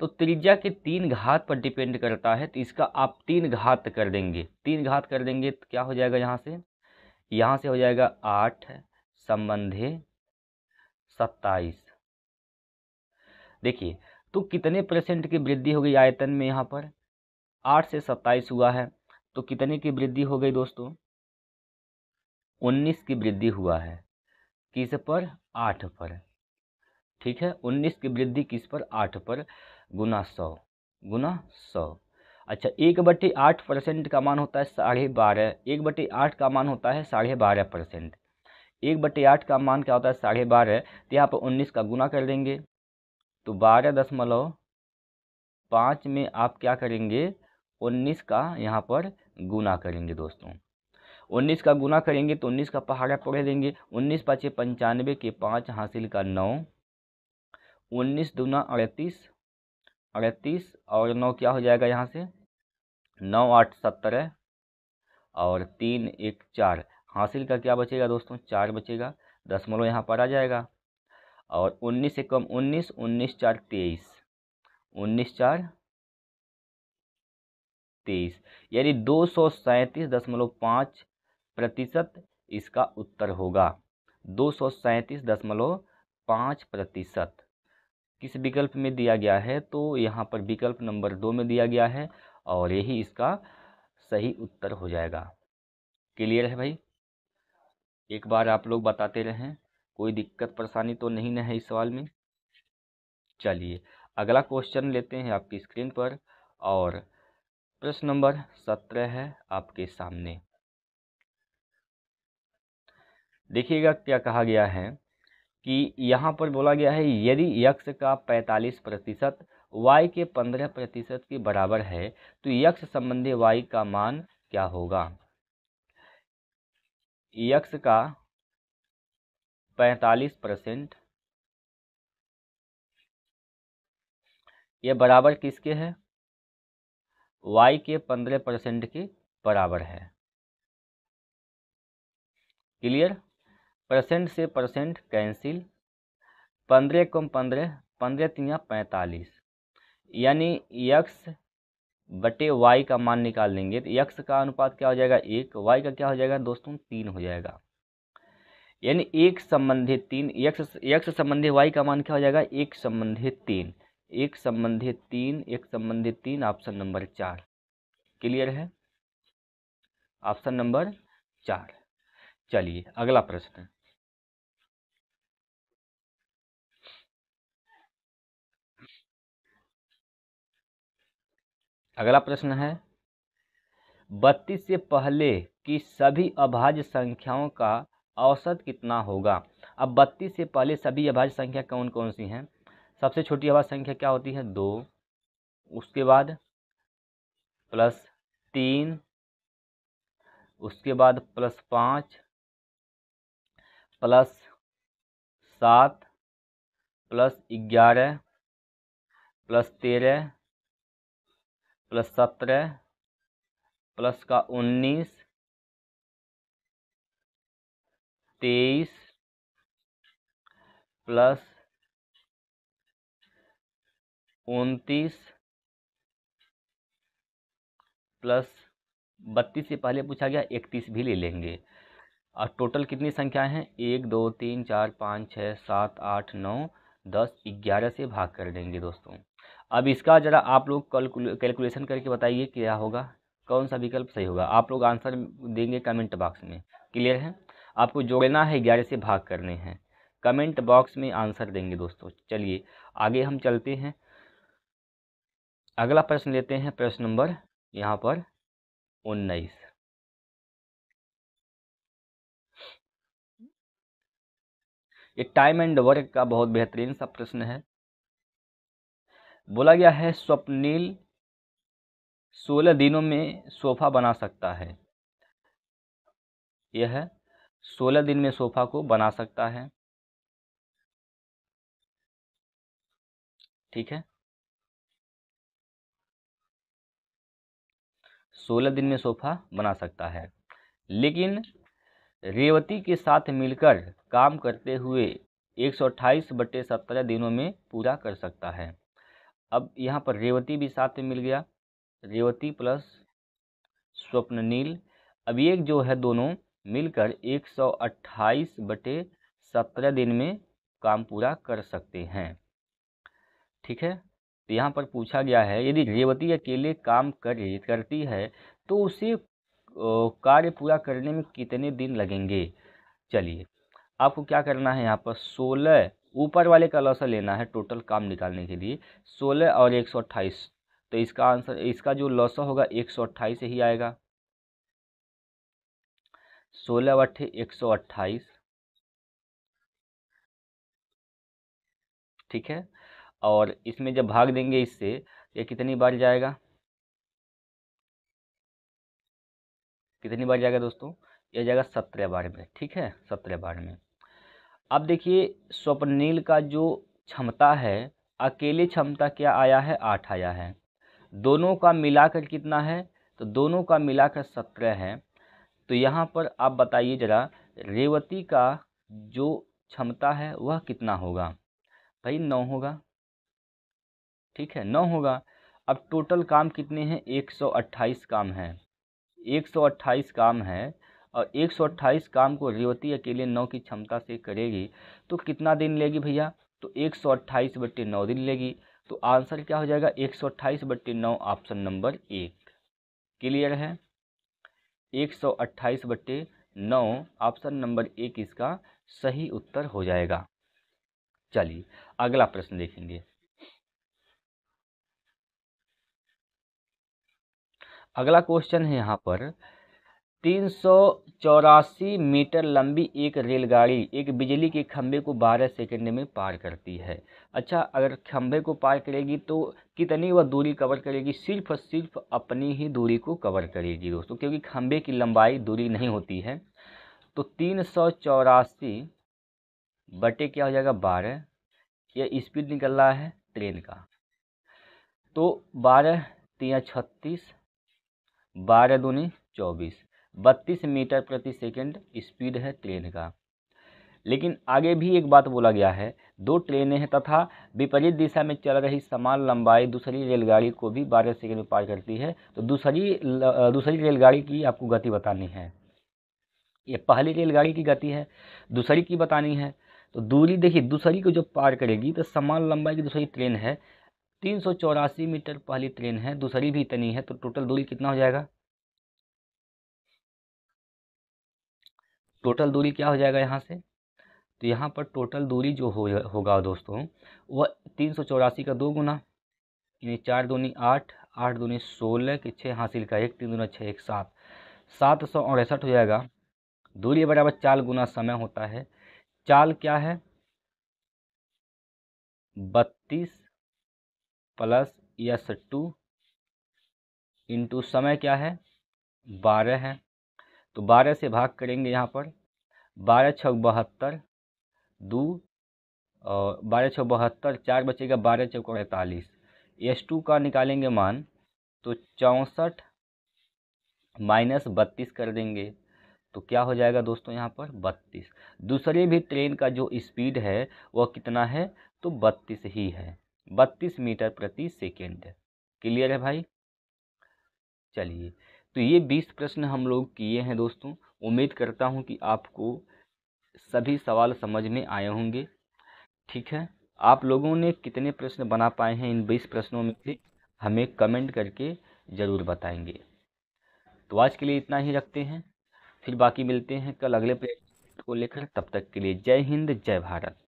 तो त्रिज्या के तीन घात पर डिपेंड करता है तो इसका आप तीन घात कर देंगे तीन घात कर देंगे तो क्या हो जाएगा यहाँ से यहाँ से हो जाएगा आठ संबंधे सत्ताईस देखिए तो कितने परसेंट की वृद्धि हो गई आयतन में यहाँ पर आठ से सत्ताईस हुआ है तो कितने की वृद्धि हो गई दोस्तों उन्नीस की वृद्धि हुआ है किस पर आठ पर ठीक है उन्नीस की वृद्धि किस पर आठ पर गुना सौ गुना सौ अच्छा एक बटे आठ परसेंट का मान होता है साढ़े बारह एक बटे आठ का मान होता है साढ़े बारह परसेंट एक बटे आठ का मान क्या होता है साढ़े बारह तो यहाँ पर उन्नीस का गुना कर देंगे तो बारह दशमलव पाँच में आप क्या करेंगे उन्नीस का यहाँ पर गुना करेंगे दोस्तों 19 का गुना करेंगे तो 19 का पहाड़ा पढ़े देंगे 19 पाँच पंचानवे के पाँच हासिल का नौ उन्नीस दुना अड़तीस अड़तीस और नौ क्या हो जाएगा यहाँ से नौ आठ सत्तर और तीन एक चार हासिल का क्या बचेगा दोस्तों चार बचेगा दसमलव यहाँ पर आ जाएगा और उन्नीस से कम उन्नीस उन्नीस चार तेईस उन्नीस चार तेईस यानी दो सौ सैंतीस दशमलव पाँच प्रतिशत इसका उत्तर होगा दो सौ सैंतीस दशमलव पाँच प्रतिशत किस विकल्प में दिया गया है तो यहाँ पर विकल्प नंबर दो में दिया गया है और यही इसका सही उत्तर हो जाएगा क्लियर है भाई एक बार आप लोग बताते रहें कोई दिक्कत परेशानी तो नहीं न है इस सवाल में चलिए अगला क्वेश्चन लेते हैं आपकी स्क्रीन पर और प्रश्न नंबर सत्रह है आपके सामने देखिएगा क्या कहा गया है कि यहाँ पर बोला गया है यदि यक्ष का पैंतालीस प्रतिशत वाई के पंद्रह प्रतिशत के बराबर है तो यक्ष संबंधी वाई का मान क्या होगा यक्ष का पैंतालीस परसेंट यह बराबर किसके है वाई के पंद्रह परसेंट के बराबर है क्लियर परसेंट से परसेंट कैंसिल पंद्रह कम पंद्रह पंद्रह तीन पैंतालीस यानी यक्स बटे वाई का मान निकाल लेंगे तो यक्स का अनुपात क्या हो जाएगा एक वाई का क्या हो जाएगा दोस्तों तीन हो जाएगा यानी एक संबंधित तीन यक्स यक्स संबंधित वाई का मान क्या हो जाएगा एक संबंधित तीन एक संबंधित तीन एक संबंधित तीन ऑप्शन नंबर चार क्लियर है ऑप्शन नंबर चार चलिए अगला प्रश्न अगला प्रश्न है बत्तीस से पहले की सभी अभाज्य संख्याओं का औसत कितना होगा अब बत्तीस से पहले सभी अभाज्य संख्या कौन कौन सी हैं सबसे छोटी आवाज संख्या क्या होती है दो उसके बाद प्लस तीन उसके बाद प्लस पाँच प्लस सात प्लस ग्यारह प्लस तेरह प्लस सत्रह प्लस का उन्नीस तेईस प्लस उनतीस प्लस बत्तीस से पहले पूछा गया इकतीस भी ले लेंगे और टोटल कितनी संख्या हैं एक दो तीन चार पाँच छः सात आठ नौ दस ग्यारह से भाग कर देंगे दोस्तों अब इसका ज़रा आप लोग कैलकुलेशन करके बताइए क्या होगा कौन सा विकल्प सही होगा आप लोग आंसर देंगे कमेंट बॉक्स में क्लियर है आपको जोड़ना है ग्यारह से भाग करने हैं कमेंट बॉक्स में आंसर देंगे दोस्तों चलिए आगे हम चलते हैं अगला प्रश्न लेते हैं प्रश्न नंबर यहाँ पर उन्नीस ये टाइम एंड वर्क का बहुत बेहतरीन सा प्रश्न है बोला गया है स्वप्निल सोलह दिनों में सोफा बना सकता है यह सोलह दिन में सोफा को बना सकता है ठीक है सोलह दिन में सोफा बना सकता है लेकिन रेवती के साथ मिलकर काम करते हुए एक सौ अट्ठाईस बटे सत्रह दिनों में पूरा कर सकता है अब यहाँ पर रेवती भी साथ में मिल गया रेवती प्लस स्वप्ननील अब एक जो है दोनों मिलकर एक सौ अट्ठाईस बटे सत्रह दिन में काम पूरा कर सकते हैं ठीक है तो यहाँ पर पूछा गया है यदि रेवती अकेले काम कर करती है तो उसे कार्य पूरा करने में कितने दिन लगेंगे चलिए आपको क्या करना है यहाँ पर सोलह ऊपर वाले का लॉसा लेना है टोटल काम निकालने के लिए सोलह और एक सौ अट्ठाईस तो इसका आंसर इसका जो लॉसा होगा एक सौ अट्ठाईस ही आएगा सोलह अट्ठे एक सौ अट्ठाईस ठीक है और इसमें जब भाग देंगे इससे ये कितनी बार जाएगा कितनी बार जाएगा दोस्तों यह जाएगा सत्रह बार में ठीक है सत्रह बार में अब देखिए स्वप्निल का जो क्षमता है अकेले क्षमता क्या आया है आठ आया है दोनों का मिलाकर कितना है तो दोनों का मिलाकर सत्रह है तो यहाँ पर आप बताइए जरा रेवती का जो क्षमता है वह कितना होगा भाई नौ होगा ठीक है नौ होगा अब टोटल काम कितने हैं 128 काम हैं 128 काम है और 128 काम को रेवती अकेले नौ की क्षमता से करेगी तो कितना दिन लेगी भैया तो 128 बट्टे नौ दिन लेगी तो आंसर क्या हो जाएगा 128 बट्टे नौ ऑप्शन नंबर एक क्लियर है 128 बट्टे नौ ऑप्शन नंबर एक इसका सही उत्तर हो जाएगा चलिए अगला प्रश्न देखेंगे अगला क्वेश्चन है यहाँ पर तीन सौ चौरासी मीटर लंबी एक रेलगाड़ी एक बिजली के खंभे को बारह सेकंड में पार करती है अच्छा अगर खंभे को पार करेगी तो कितनी वह दूरी कवर करेगी सिर्फ और सिर्फ अपनी ही दूरी को कवर करेगी दोस्तों क्योंकि खंभे की लंबाई दूरी नहीं होती है तो तीन सौ चौरासी बटे क्या हो जाएगा बारह या स्पीड निकल रहा है ट्रेन का तो बारह तीन छत्तीस बारह दूनी चौबीस बत्तीस मीटर प्रति सेकंड स्पीड है ट्रेन का लेकिन आगे भी एक बात बोला गया है दो ट्रेनें हैं तथा विपरीत दिशा में चल रही समान लंबाई दूसरी रेलगाड़ी को भी बारह सेकंड में पार करती है तो दूसरी दूसरी रेलगाड़ी की आपको गति बतानी है ये पहली रेलगाड़ी की गति है दूसरी की बतानी है तो दूरी देखिए दूसरी को जो पार करेगी तो समान लंबाई की दूसरी ट्रेन है तीन सौ चौरासी मीटर पहली ट्रेन है दूसरी भी इतनी है तो टोटल दूरी कितना हो जाएगा टोटल दूरी क्या हो जाएगा यहाँ से तो यहाँ पर टोटल दूरी जो हो होगा दोस्तों वह तीन सौ चौरासी का दो गुना यानी चार दूनी आठ आठ दूनी सोलह के छः हासिल का एक तीन दूना छः एक सात सात सौ अड़सठ हो जाएगा दूरी बराबर चार गुना समय होता है चाल क्या है बत्तीस प्लस एस टू इंटू समय क्या है बारह है तो बारह से भाग करेंगे यहाँ पर बारह छः बहत्तर दो और बारह छः बहत्तर चार बचेगा बारह चौक अड़तालीस एस टू का निकालेंगे मान तो चौंसठ माइनस बत्तीस कर देंगे तो क्या हो जाएगा दोस्तों यहाँ पर बत्तीस दूसरे भी ट्रेन का जो स्पीड है वह कितना है तो बत्तीस ही है बत्तीस मीटर प्रति सेकेंड क्लियर है भाई चलिए तो ये बीस प्रश्न हम लोग किए हैं दोस्तों उम्मीद करता हूँ कि आपको सभी सवाल समझ में आए होंगे ठीक है आप लोगों ने कितने प्रश्न बना पाए हैं इन बीस प्रश्नों में से हमें कमेंट करके ज़रूर बताएंगे तो आज के लिए इतना ही रखते हैं फिर बाकी मिलते हैं कल अगले प्रश्न को लेकर तब तक के लिए जय हिंद जय भारत